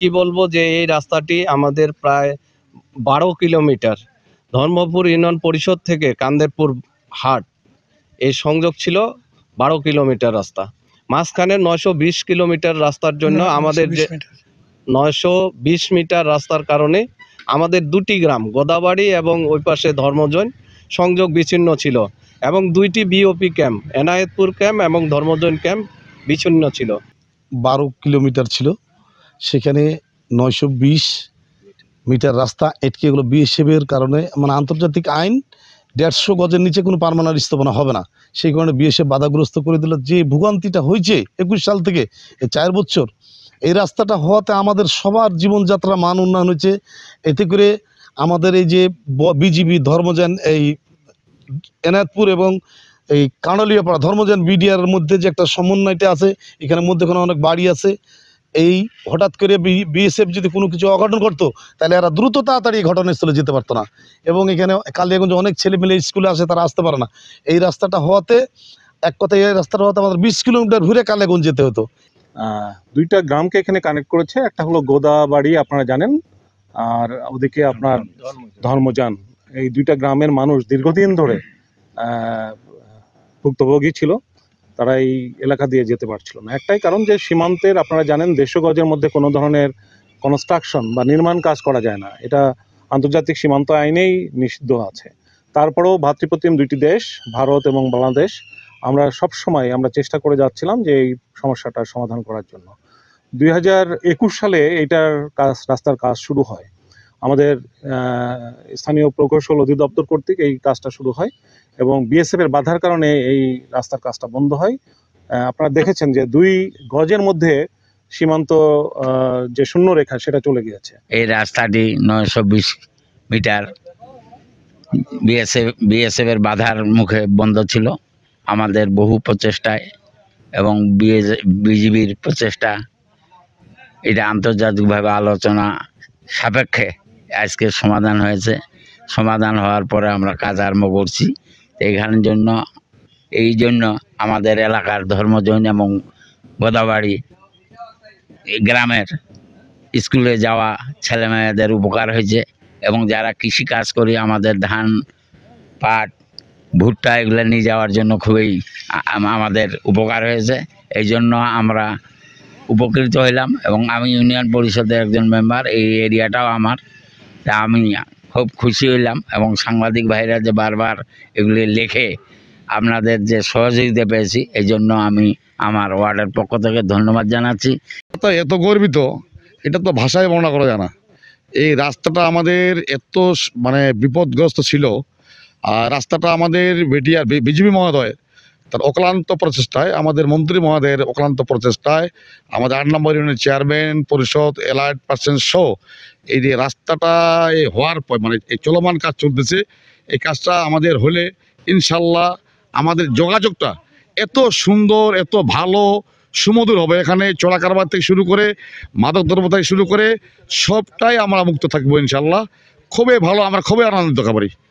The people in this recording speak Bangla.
কি বলবো যে এই রাস্তাটি আমাদের প্রায় বারো কিলোমিটার ধর্মপুর ইউনিয়ন পরিষদ থেকে কান্দেরপুর হাট এই সংযোগ ছিল বারো কিলোমিটার রাস্তা মাঝখানে নয়শো বিশ কিলোমিটার রাস্তার জন্য আমাদের যে নয়শো বিশ মিটার রাস্তার কারণে আমাদের দুটি গ্রাম গোদাবাড়ি এবং ওই পাশে ধর্মজয়ন সংযোগ বিচ্ছিন্ন ছিল এবং দুইটি বিওপি ক্যাম্প এনায়েতপুর ক্যাম্প এবং ধর্মজন ক্যাম্প বিচ্ছিন্ন ছিল বারো কিলোমিটার ছিল সেখানে নয়শো মিটার রাস্তা এটকে এগুলো বিএসএফের কারণে মানে আন্তর্জাতিক আইন দেড়শো গজের নিচে কোনো পারমানার স্থাপনা হবে না সেই কারণে বিএসএফ বাধাগ্রস্ত করে দিল যে ভোগান্তিটা হয়েছে একুশ সাল থেকে চার বছর এই রাস্তাটা হওয়াতে আমাদের সবার জীবনযাত্রার মান উন্নয়ন হয়েছে এতে করে আমাদের এই যে বিজিবি ধর্মযান এই এনায়তপুর এবং এই কাঁড়ালিয়াপাড়া ধর্মযান বিডিআর মধ্যে যে একটা সমন্বয়টা আছে এখানের মধ্যে কোনো অনেক বাড়ি আছে এই হঠাৎ করে বিএসএফ যদি কোনো কিছু অঘটন করতো তাহলে এরা দ্রুত তাড়াতাড়ি ঘটনাস্থলে যেতে পারতো না এবং এখানে কালিয়াগঞ্জ অনেক ছেলে মিলে স্কুলে আসে তারা আসতে পারে না এই রাস্তাটা হওয়াতে এক কথায় এই রাস্তাটা হওয়াতে আমাদের বিশ কিলোমিটার ঘুরে কালিয়াগঞ্জ যেতে হতো দুইটা গ্রামকে এখানে কানেক্ট করেছে একটা হলো গোদাবাড়ি আপনারা জানেন আর ওদিকে আপনার ধর্মযান এই দুইটা গ্রামের মানুষ দীর্ঘদিন ধরে ভুক্তভোগী ছিল তারা এই এলাকা দিয়ে যেতে পারছিল না একটাই কারণ যে সীমান্তের আপনারা জানেন দেশগজের মধ্যে কোনো ধরনের কনস্ট্রাকশন বা নির্মাণ কাজ করা যায় না এটা আন্তর্জাতিক সীমান্ত আইনেই নিষিদ্ধ আছে তারপরেও ভাতৃপ্রতিম দুইটি দেশ ভারত এবং বাংলাদেশ আমরা সব সময় আমরা চেষ্টা করে যাচ্ছিলাম যে এই সমস্যাটা সমাধান করার জন্য দুই সালে এটার কাজ রাস্তার কাজ শুরু হয় আমাদের স্থানীয় প্রকৌশল অধিদপ্তর কর্তৃক এই কাজটা শুরু হয় এবং এর বাধার কারণে এই রাস্তার কাজটা বন্ধ হয় আপনারা দেখেছেন যে দুই গজের মধ্যে সীমান্ত যে শূন্য রেখা সেটা চলে গিয়েছে এই রাস্তাটি নয়শো বিশ মিটার বিএসএফ এর বাধার মুখে বন্ধ ছিল আমাদের বহু প্রচেষ্টায় এবং বিজিবির প্রচেষ্টা এটা আন্তর্জাতিকভাবে আলোচনা সাপেক্ষে আজকে সমাধান হয়েছে সমাধান হওয়ার পরে আমরা কাজ আরম্ভ করছি এইখানের জন্য এই জন্য আমাদের এলাকার ধর্মজৈন এবং গোদাবাড়ি গ্রামের স্কুলে যাওয়া ছেলেমেয়েদের উপকার হয়েছে এবং যারা কৃষি কাজ করি আমাদের ধান পাট ভুট্টা এগুলো নিয়ে যাওয়ার জন্য খুবই আমাদের উপকার হয়েছে এই জন্য আমরা উপকৃত হইলাম এবং আমি ইউনিয়ন পরিষদের একজন মেম্বার এই এরিয়াটাও আমার তা আমি খুব খুশি হইলাম এবং সাংবাদিক ভাইরা যে বারবার এগুলি লেখে আপনাদের যে সহযোগিতা পেয়েছি এই জন্য আমি আমার ওয়ার্ডের পক্ষ থেকে ধন্যবাদ জানাচ্ছি তো এত গর্বিত এটা তো ভাষায় বর্ণনা করা জানা এই রাস্তাটা আমাদের এত মানে বিপদগ্রস্ত ছিল আর রাস্তাটা আমাদের বেটিয়ার বিজেপি মহোদয় তার অক্লান্ত প্রচেষ্টায় আমাদের মন্ত্রী মহাদের অক্লান্ত প্রচেষ্টায় আমাদের আট নম্বর ইউনিয়নের চেয়ারম্যান পরিষদ এলাইট পার্সেন্ট সহ এই যে রাস্তাটা হওয়ার পর মানে এই চলমান কাজ চলতেছে এই কাজটা আমাদের হলে ইনশাল্লাহ আমাদের যোগাযোগটা এত সুন্দর এত ভালো সুমধুর হবে এখানে চোরা কারবার থেকে শুরু করে মাদক দ্রব্য থেকে শুরু করে সবটাই আমরা মুক্ত থাকবো ইনশাল্লাহ খুবই ভালো আমরা খুবই আনন্দিত খাবারই